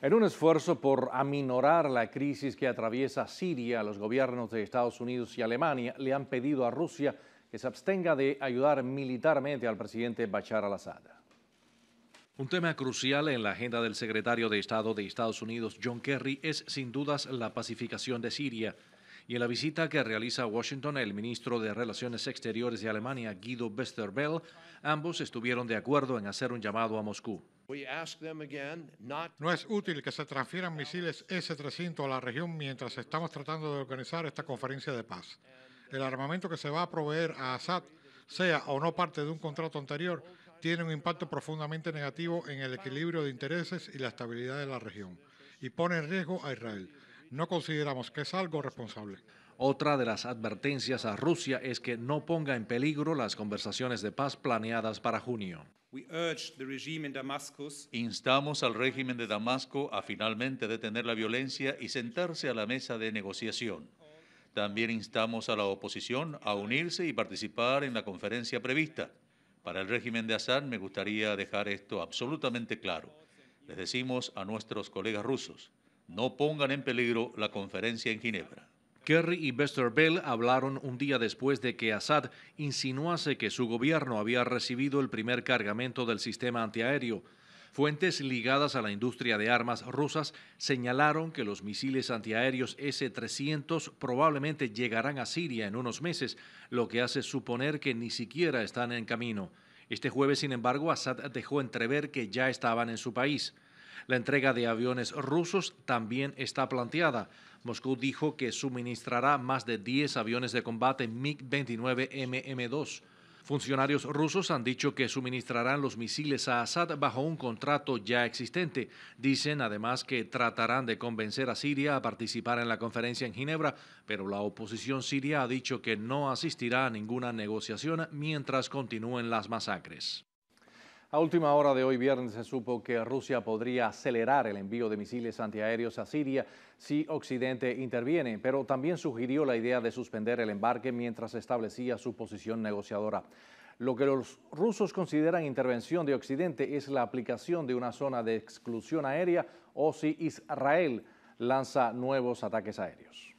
En un esfuerzo por aminorar la crisis que atraviesa Siria, los gobiernos de Estados Unidos y Alemania le han pedido a Rusia que se abstenga de ayudar militarmente al presidente Bashar al-Assad. Un tema crucial en la agenda del secretario de Estado de Estados Unidos, John Kerry, es sin dudas la pacificación de Siria. Y en la visita que realiza Washington el ministro de Relaciones Exteriores de Alemania, Guido Westerwelle, ambos estuvieron de acuerdo en hacer un llamado a Moscú. No es útil que se transfieran misiles S-300 a la región mientras estamos tratando de organizar esta conferencia de paz. El armamento que se va a proveer a Assad, sea o no parte de un contrato anterior, tiene un impacto profundamente negativo en el equilibrio de intereses y la estabilidad de la región y pone en riesgo a Israel. No consideramos que es algo responsable. Otra de las advertencias a Rusia es que no ponga en peligro las conversaciones de paz planeadas para junio. Instamos al régimen de Damasco a finalmente detener la violencia y sentarse a la mesa de negociación. También instamos a la oposición a unirse y participar en la conferencia prevista. Para el régimen de Assad me gustaría dejar esto absolutamente claro. Les decimos a nuestros colegas rusos, no pongan en peligro la conferencia en Ginebra. Kerry y Bell hablaron un día después de que Assad insinuase que su gobierno había recibido el primer cargamento del sistema antiaéreo. Fuentes ligadas a la industria de armas rusas señalaron que los misiles antiaéreos S-300 probablemente llegarán a Siria en unos meses, lo que hace suponer que ni siquiera están en camino. Este jueves, sin embargo, Assad dejó entrever que ya estaban en su país. La entrega de aviones rusos también está planteada. Moscú dijo que suministrará más de 10 aviones de combate MiG-29 MM2. Funcionarios rusos han dicho que suministrarán los misiles a Assad bajo un contrato ya existente. Dicen además que tratarán de convencer a Siria a participar en la conferencia en Ginebra, pero la oposición siria ha dicho que no asistirá a ninguna negociación mientras continúen las masacres. A última hora de hoy viernes se supo que Rusia podría acelerar el envío de misiles antiaéreos a Siria si Occidente interviene, pero también sugirió la idea de suspender el embarque mientras establecía su posición negociadora. Lo que los rusos consideran intervención de Occidente es la aplicación de una zona de exclusión aérea o si Israel lanza nuevos ataques aéreos.